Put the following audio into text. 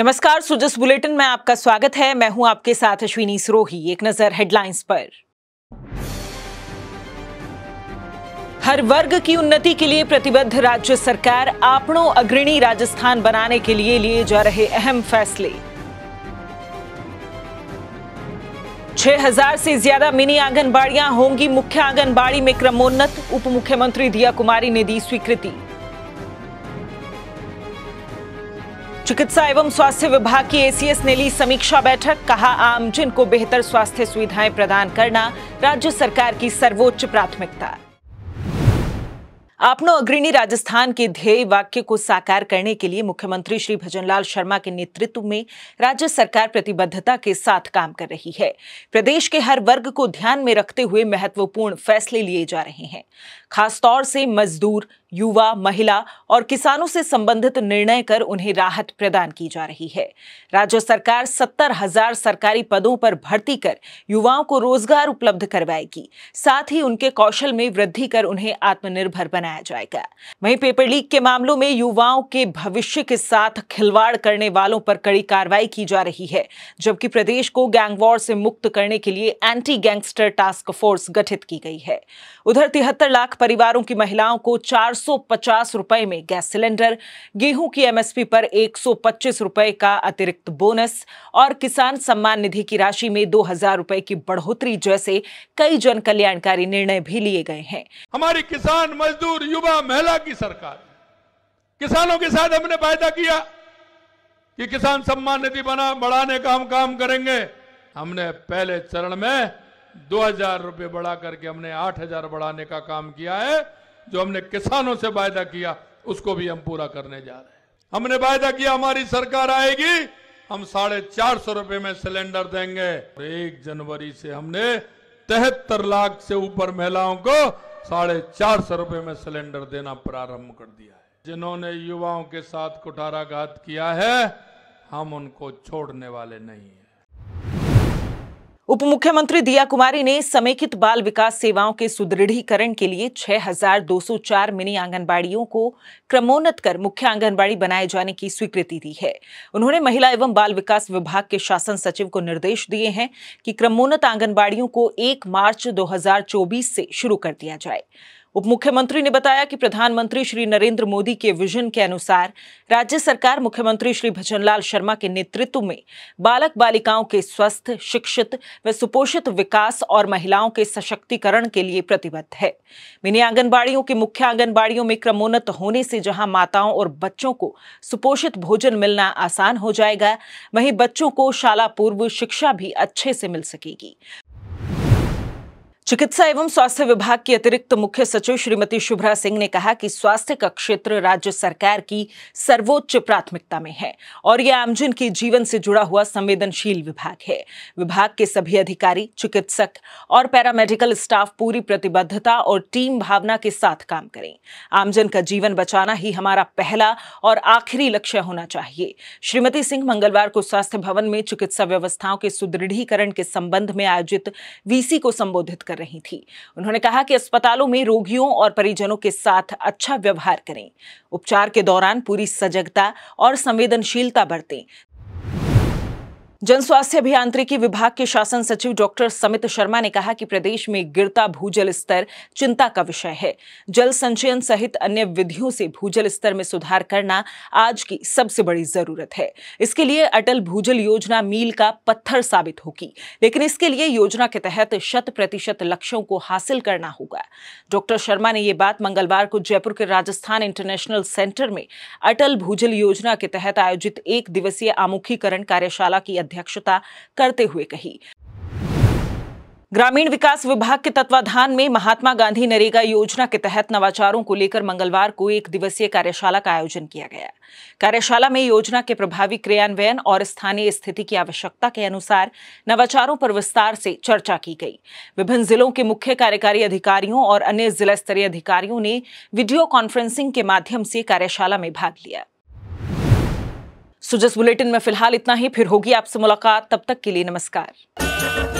नमस्कार सुजस बुलेटिन में आपका स्वागत है मैं हूं आपके साथ अश्विनी सरोही एक नजर हेडलाइंस पर हर वर्ग की उन्नति के लिए प्रतिबद्ध राज्य सरकार आपणों अग्रणी राजस्थान बनाने के लिए लिए जा रहे अहम फैसले 6000 से ज्यादा मिनी आंगनबाड़ियां होंगी मुख्य आंगनबाड़ी में क्रमोन्नत उप मुख्यमंत्री दिया कुमारी ने दी स्वीकृति चिकित्सा एवं स्वास्थ्य विभाग की एसीएस ने ली समीक्षा बैठक कहा आमजन को बेहतर स्वास्थ्य सुविधाएं प्रदान करना राज्य सरकार की सर्वोच्च प्राथमिकता आपनो अग्रणी राजस्थान के ध्येय वाक्य को साकार करने के लिए मुख्यमंत्री श्री भजनलाल शर्मा के नेतृत्व में राज्य सरकार प्रतिबद्धता के साथ काम कर रही है प्रदेश के हर वर्ग को ध्यान में रखते हुए महत्वपूर्ण फैसले लिए जा रहे हैं खासतौर से मजदूर युवा महिला और किसानों से संबंधित निर्णय कर उन्हें राहत प्रदान की जा रही है राज्य सरकार सत्तर हजार सरकारी पदों पर भर्ती कर युवाओं को रोजगार उपलब्ध करवाएगी साथ ही उनके कौशल में वृद्धि कर उन्हें आत्मनिर्भर बनाए बनाया जाएगा वहीं पेपर लीक के मामलों में युवाओं के भविष्य के साथ खिलवाड़ करने वालों पर कड़ी कार्रवाई की जा रही है जबकि प्रदेश को गैंगवॉर से मुक्त करने के लिए एंटी गैंगस्टर टास्क फोर्स गठित की गई है उधर तिहत्तर लाख परिवारों की महिलाओं को चार सौ में गैस सिलेंडर गेहूं की एमएसपी पर एक रुपए का अतिरिक्त बोनस और किसान सम्मान निधि की राशि में दो हजार रुपए की बढ़ोतरी जैसे कई जन कल्याणकारी निर्णय भी लिए गए हैं हमारे किसान मजदूर युवा महिला की सरकार किसानों के साथ हमने वायदा किया कि किसान सम्मान निधि बना बढ़ाने का हम काम करेंगे हमने पहले चरण में दो हजार रुपये बढ़ा करके हमने आठ हजार बढ़ाने का काम किया है जो हमने किसानों से वायदा किया उसको भी हम पूरा करने जा रहे हैं हमने वायदा किया हमारी सरकार आएगी हम साढ़े चार सौ रुपए में सिलेंडर देंगे एक जनवरी से हमने तिहत्तर लाख से ऊपर महिलाओं को साढ़े चार सौ रुपये में सिलेंडर देना प्रारंभ कर दिया है जिन्होंने युवाओं के साथ कुठाराघात किया है हम उनको छोड़ने वाले नहीं हैं उप मुख्यमंत्री दिया कुमारी ने समेकित बाल विकास सेवाओं के सुदृढ़ीकरण के लिए 6,204 मिनी आंगनबाड़ियों को क्रमोन्नत कर मुख्य आंगनबाड़ी बनाए जाने की स्वीकृति दी है उन्होंने महिला एवं बाल विकास विभाग के शासन सचिव को निर्देश दिए हैं कि क्रमोन्नत आंगनबाड़ियों को 1 मार्च 2024 से शुरू कर दिया जाए उप मुख्यमंत्री ने बताया कि प्रधानमंत्री श्री नरेंद्र मोदी के विजन के अनुसार राज्य सरकार मुख्यमंत्री श्री भजनलाल शर्मा के नेतृत्व में बालक बालिकाओं के स्वस्थ शिक्षित व सुपोषित विकास और महिलाओं के सशक्तिकरण के लिए प्रतिबद्ध है मिनी आंगनबाड़ियों के मुख्य आंगनबाड़ियों में क्रमोन्नत होने से जहां माताओं और बच्चों को सुपोषित भोजन मिलना आसान हो जाएगा वहीं बच्चों को शाला पूर्व शिक्षा भी अच्छे से मिल सकेगी चिकित्सा एवं स्वास्थ्य विभाग की अतिरिक्त मुख्य सचिव श्रीमती शुभ्रा सिंह ने कहा कि स्वास्थ्य का क्षेत्र राज्य सरकार की सर्वोच्च प्राथमिकता में है और यह आमजन के जीवन से जुड़ा हुआ संवेदनशील विभाग है विभाग के सभी अधिकारी चिकित्सक और पैरामेडिकल स्टाफ पूरी प्रतिबद्धता और टीम भावना के साथ काम करें आमजन का जीवन बचाना ही हमारा पहला और आखिरी लक्ष्य होना चाहिए श्रीमती सिंह मंगलवार को स्वास्थ्य भवन में चिकित्सा व्यवस्थाओं के सुदृढ़ीकरण के संबंध में आयोजित वीसी को संबोधित कर कर रही थी उन्होंने कहा कि अस्पतालों में रोगियों और परिजनों के साथ अच्छा व्यवहार करें उपचार के दौरान पूरी सजगता और संवेदनशीलता बरतें जन स्वास्थ्य अभियांत्रिकी विभाग के शासन सचिव डॉक्टर समित शर्मा ने कहा कि प्रदेश में गिरता भूजल स्तर चिंता का विषय है जल संचयन सहित अन्य विधियों से भूजल स्तर में सुधार करना आज की सबसे बड़ी जरूरत है इसके लिए अटल भूजल योजना मील का पत्थर साबित होगी लेकिन इसके लिए योजना के तहत शत प्रतिशत लक्ष्यों को हासिल करना होगा डॉक्टर शर्मा ने ये बात मंगलवार को जयपुर के राजस्थान इंटरनेशनल सेंटर में अटल भूजल योजना के तहत आयोजित एक दिवसीय आमुखीकरण कार्यशाला की अध्यक्षता करते हुए कही ग्रामीण विकास विभाग के तत्वाधान में महात्मा गांधी नरेगा योजना के तहत नवाचारों को लेकर मंगलवार को एक दिवसीय कार्यशाला का आयोजन किया गया कार्यशाला में योजना के प्रभावी क्रियान्वयन और स्थानीय स्थिति की आवश्यकता के अनुसार नवाचारों पर विस्तार से चर्चा की गई विभिन्न जिलों के मुख्य कार्यकारी अधिकारियों और अन्य जिला स्तरीय अधिकारियों ने वीडियो कॉन्फ्रेंसिंग के माध्यम से कार्यशाला में भाग लिया सुजस बुलेटिन में फिलहाल इतना ही फिर होगी आपसे मुलाकात तब तक के लिए नमस्कार